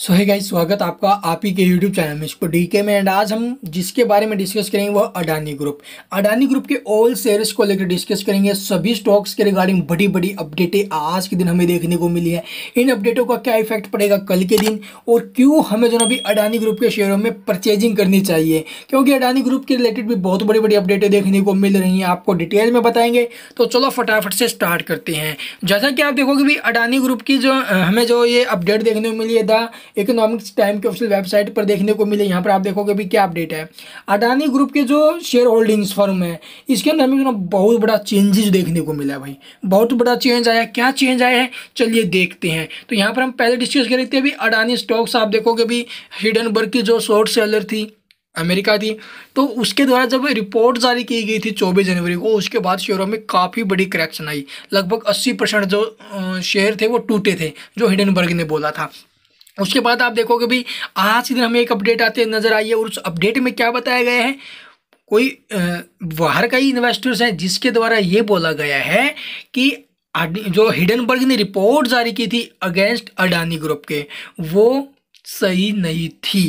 सो है गाइस स्वागत आपका आप ही के यूट्यूब चैनल में इसको डी के में एंड आज हम जिसके बारे में डिस्कस करेंगे वो अडानी ग्रुप अडानी ग्रुप के ऑल शेयर्स को लेकर डिस्कस करेंगे सभी स्टॉक्स के रिगार्डिंग बड़ी बड़ी अपडेटें आज के दिन हमें देखने को मिली है इन अपडेटों का क्या इफेक्ट पड़ेगा कल के दिन और क्यों हमें जो अभी अडानी ग्रुप के शेयरों में परचेजिंग करनी चाहिए क्योंकि अडानी ग्रुप के रिलेटेड भी बहुत बड़ी बड़ी अपडेटें देखने को मिल रही हैं आपको डिटेल में बताएंगे तो चलो फटाफट से स्टार्ट करते हैं जैसा कि आप देखोगे भी अडानी ग्रुप की जो हमें जो ये अपडेट देखने को मिली है द इकोनॉमिक्स टाइम के ऑफिशियल वेबसाइट पर देखने को मिले यहाँ पर आप देखोगे भी क्या अपडेट है अडानी ग्रुप के जो शेयर होल्डिंग्स फर्म है इसके अंदर हमें बहुत बड़ा चेंजेस देखने को मिला भाई बहुत बड़ा चेंज आया क्या चेंज आया है चलिए देखते हैं तो यहाँ पर हम पहले डिस्कस कर लेते अभी अडानी स्टॉक्स आप देखोगे भी हिडनबर्ग की जो शॉर्ट सेलर थी अमेरिका थी तो उसके द्वारा जब रिपोर्ट जारी की गई थी 24 जनवरी को उसके बाद शेयरों में काफ़ी बड़ी करेक्शन आई लगभग 80 परसेंट जो शेयर थे वो टूटे थे जो हिडनबर्ग ने बोला था उसके बाद आप देखोगे भी आज के दिन हमें एक अपडेट आते नज़र आई है और उस अपडेट में क्या बताया गया है कोई बाहर का ही इन्वेस्टर्स हैं जिसके द्वारा ये बोला गया है कि जो हिडनबर्ग ने रिपोर्ट जारी की थी अगेंस्ट अडानी ग्रुप के वो सही नहीं थी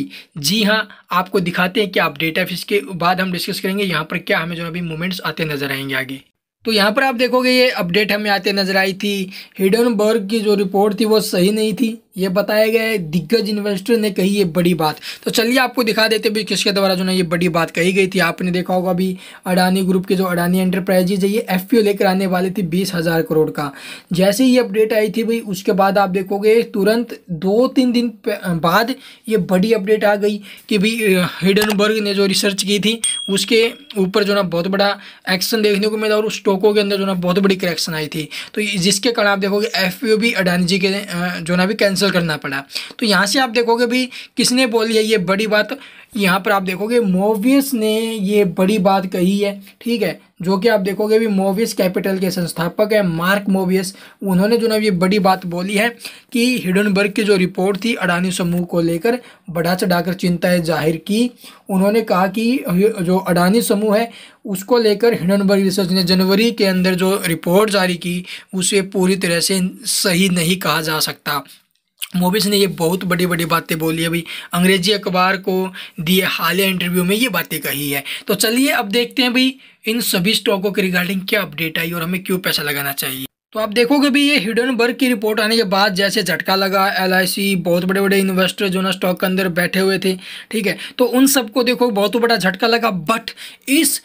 जी हाँ आपको दिखाते हैं क्या अपडेट है इसके बाद हम डिस्कस करेंगे यहाँ पर क्या हमें जो अभी मूवमेंट्स आते नज़र आएंगे आगे तो यहाँ पर आप देखोगे ये अपडेट हमें आते नजर आई थी हिडनबर्ग की जो रिपोर्ट थी वो सही नहीं थी ये बताया गया है दिग्गज इन्वेस्टर ने कही ये बड़ी बात तो चलिए आपको दिखा देते भी किसके द्वारा जो ना ये बड़ी बात कही गई थी आपने देखा होगा अभी अडानी ग्रुप के जो अडानी एंटरप्राइजेज है ये एफ लेकर आने वाली थी बीस हज़ार करोड़ का जैसे ही अपडेट आई थी भाई उसके बाद आप देखोगे तुरंत दो तीन दिन बाद ये बड़ी अपडेट आ गई कि भाई हिडनबर्ग ने जो रिसर्च की थी उसके ऊपर जो ना बहुत बड़ा एक्शन देखने को मिला और उस स्टॉकों के अंदर जो ना बहुत बड़ी करेक्शन आई थी तो जिसके कारण आप देखोगे एफ भी अडानी जी के जो ना भी कैंसिल करना पड़ा तो यहाँ से आप देखोगे भी किसने बोली दिया ये बड़ी बात यहाँ पर आप देखोगे मोवियस ने ये बड़ी बात कही है ठीक है जो कि आप देखोगे भी मोवियस कैपिटल के संस्थापक हैं मार्क मोवियस उन्होंने जो ना ये बड़ी बात बोली है कि हिडनबर्ग की जो रिपोर्ट थी अडानी समूह को लेकर बढ़ा चढ़ाकर चिंताएं जाहिर की उन्होंने कहा कि जो अडानी समूह है उसको लेकर हिडनबर्ग रिसर्च ने जनवरी के अंदर जो रिपोर्ट जारी की उसे पूरी तरह से सही नहीं कहा जा सकता मोबिस ने ये बहुत बड़ी बड़ी बातें बोली अभी अंग्रेजी अखबार को दिए हालिया इंटरव्यू में ये बातें कही है तो चलिए अब देखते हैं भाई इन सभी स्टॉकों के रिगार्डिंग क्या अपडेट आई और हमें क्यों पैसा लगाना चाहिए तो आप देखोगे भी ये हिडनबर्ग की रिपोर्ट आने के बाद जैसे झटका लगा एल बहुत बड़े बड़े इन्वेस्टर जो ना स्टॉक के अंदर बैठे हुए थे ठीक है तो उन सबको देखो बहुत बड़ा झटका लगा बट इस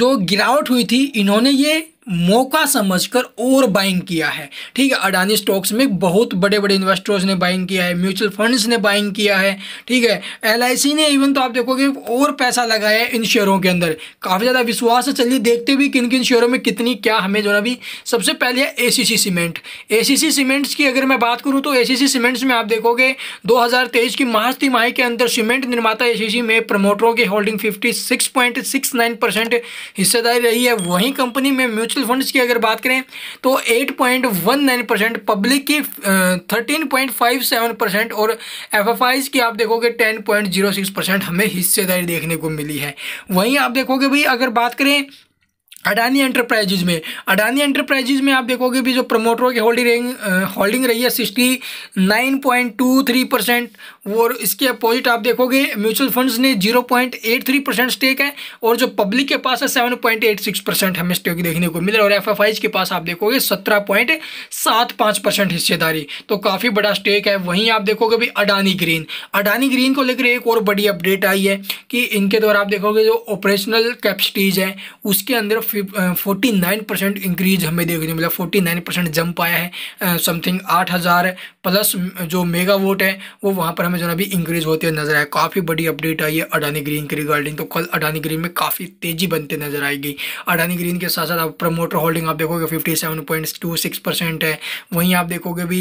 जो गिरावट हुई थी इन्होंने ये मौका समझकर और बाइंग किया है ठीक है अडानी स्टॉक्स में बहुत बड़े बड़े इन्वेस्टर्स ने बाइंग किया है म्यूचुअल फंड्स ने बाइंग किया है ठीक है एल ने इवन तो आप देखोगे और पैसा लगाया है इन शेयरों के अंदर काफ़ी ज़्यादा विश्वास है चलिए देखते भी किन किन शेयरों में कितनी क्या हमें जो है अभी सबसे पहले है ए सीमेंट ए सीमेंट्स की अगर मैं बात करूँ तो ए सीमेंट्स में आप देखोगे दो की मार्च तिमाही के अंदर सीमेंट निर्माता ए में प्रमोटरों की होल्डिंग फिफ्टी हिस्सेदारी रही है वहीं कंपनी में म्यूचुअल म्यूचुअल फंड्स की अगर बात करें तो 8.19 परसेंट पब्लिक की 13.57 परसेंट और एफ की आप देखोगे 10.06 परसेंट हमें हिस्सेदारी देखने को मिली है वहीं आप देखोगे भाई अगर बात करें अडानी एंटरप्राइजेज में अडानी एंटरप्राइजेज में आप देखोगे भी जो प्रमोटरों की होल्डिंग होल्डिंग रही है sixty nine point two three percent और इसके अपोजिट आप देखोगे म्यूचुअल फंड्स ने 0.83 परसेंट स्टेक है और जो पब्लिक के पास है 7.86 परसेंट हमें स्टेक देखने को मिल रहा है और एफ के पास आप देखोगे 17.75 परसेंट हिस्सेदारी तो काफ़ी बड़ा स्टेक है वहीं आप देखोगे भी अडानी ग्रीन अडानी ग्रीन को लेकर एक और बड़ी अपडेट आई है कि इनके द्वारा आप देखोगे जो ऑपरेशनल कैपेसिटीज़ है उसके अंदर फोर्टी इंक्रीज हमें देखने मिला फोर्टी जंप आया है समथिंग आठ प्लस जो मेगा वोट है वो वहाँ पर हमें में जो अभी इंक्रीज होते हुए नजर आए काफ़ी बड़ी अपडेट आई है अडानी ग्रीन की रिगार्डिंग तो कल अडानी ग्रीन में काफ़ी तेजी बनते नजर आएगी अडानी ग्रीन के साथ साथ आप प्रमोटर होल्डिंग आप देखोगे fifty seven point two six percent है वहीं आप देखोगे भी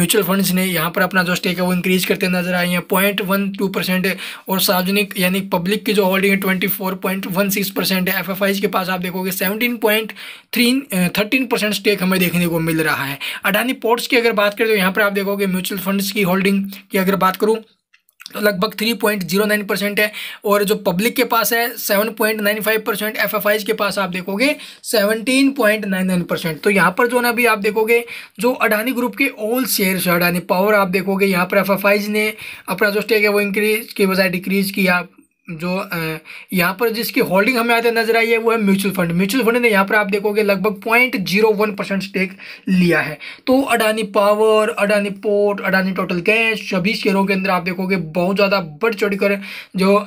म्यूचुअल फंड्स ने यहाँ पर अपना जो स्टेक है वो इंक्रीज करते नजर आई है पॉइंट वन टू परसेंट और सार्वजनिक यानी पब्लिक की जो होल्डिंग है twenty four point one six percent है एफ के पास आप देखोगे seventeen point three thirteen percent stake हमें देखने को मिल रहा है अडानी पोर्ट्स की अगर बात करें तो यहाँ पर आप देखोगे म्यूचुअल फंड्स की होल्डिंग की अगर बात करूँ लगभग three point zero nine percent है और जो पब्लिक के पास है seven point nine five percent F F Is के पास आप देखोगे seventeen point nine nine percent तो यहाँ पर जो ना अभी आप देखोगे जो अडानी ग्रुप के ऑल शेयर्स अडानी पावर आप देखोगे यहाँ पर एफ एफ आईज ने अपना जो स्टेक है वो इंक्रीज के बजाय डिक्रीज किया जो यहाँ पर जिसकी होल्डिंग हमें आते नजर आई है वो है म्यूचुअल फंड म्यूचुअल फंड ने यहाँ पर आप देखोगे लगभग point zero one percent stake लिया है तो Adani power Adani port Adani total gas सभी शेयरों के अंदर आप देखोगे बहुत ज़्यादा बढ़ चढ़ कर जो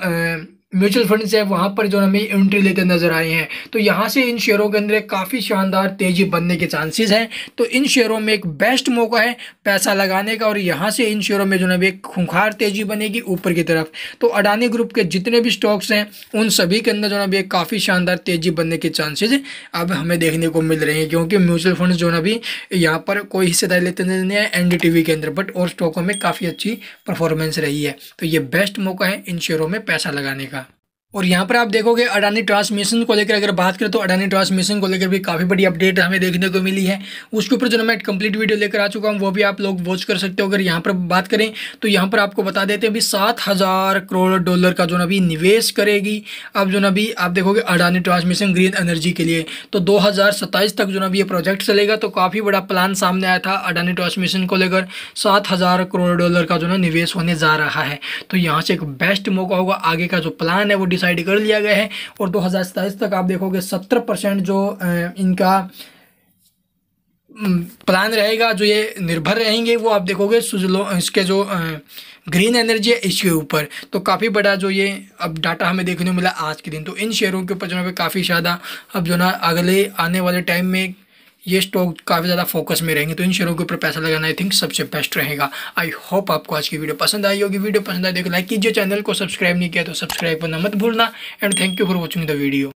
म्यूचुअल फंड्स है वहाँ पर जो हमें एंट्री लेते नज़र आए हैं तो यहाँ से इन शेयरों के अंदर काफ़ी शानदार तेज़ी बनने के चांसेस हैं तो इन शेयरों में एक बेस्ट मौका है पैसा लगाने का और यहाँ से इन शेयरों में जो है एक खूंखार तेज़ी बनेगी ऊपर की तरफ तो अडानी ग्रुप के जितने भी स्टॉक्स हैं उन सभी के अंदर जो है एक काफ़ी शानदार तेज़ी बनने के चांसेज अब हमें देखने को मिल रहे हैं क्योंकि म्यूचुअल फंड जो है अभी यहाँ पर कोई हिस्सेदारी लेते नहीं है एन के अंदर बट और स्टॉकों में काफ़ी अच्छी परफॉर्मेंस रही है तो ये बेस्ट मौका है इन शेयरों में पैसा लगाने का और यहाँ पर आप देखोगे अडानी ट्रांसमिशन को लेकर अगर बात करें तो अडानी ट्रांसमिशन को लेकर भी काफ़ी बड़ी अपडेट हमें देखने को मिली है उसके ऊपर जो मैं कंप्लीट वीडियो लेकर आ चुका हूँ वो भी आप लोग वॉच कर सकते हो अगर यहाँ पर बात करें तो यहाँ पर आपको बता देते हैं अभी सात हज़ार करोड़ डॉलर का जो ना अभी निवेश करेगी अब जो ना अभी आप देखोगे अडानी ट्रांसमिशन ग्रीन एनर्जी के लिए तो दो तक जो ना ये प्रोजेक्ट चलेगा तो काफ़ी बड़ा प्लान सामने आया था अडानी ट्रांसमिशन को लेकर सात करोड़ डॉलर का जो ना निवेश होने जा रहा है तो यहाँ से एक बेस्ट मौका होगा आगे का जो प्लान है वो डिसाइड कर लिया गया है और दो तक आप देखोगे सत्रह जो इनका प्लान रहेगा जो ये निर्भर रहेंगे वो आप देखोगे सुजलो इसके जो ग्रीन एनर्जी है इसके ऊपर तो काफ़ी बड़ा जो ये अब डाटा हमें देखने को मिला आज के दिन तो इन शेयरों के ऊपर जो है काफ़ी ज़्यादा अब जो ना अगले आने वाले टाइम में ये स्टॉक काफ़ी ज़्यादा फोकस में रहेंगे तो इन शेयरों के ऊपर पैसा लगाना आई थिंक सबसे बेस्ट रहेगा आई होप आपको आज की वीडियो पसंद आई होगी वीडियो पसंद आए देखो तो लाइक कीजिए चैनल को सब्सक्राइब नहीं किया तो सब्सक्राइब करना मत भूलना and thank you for watching the video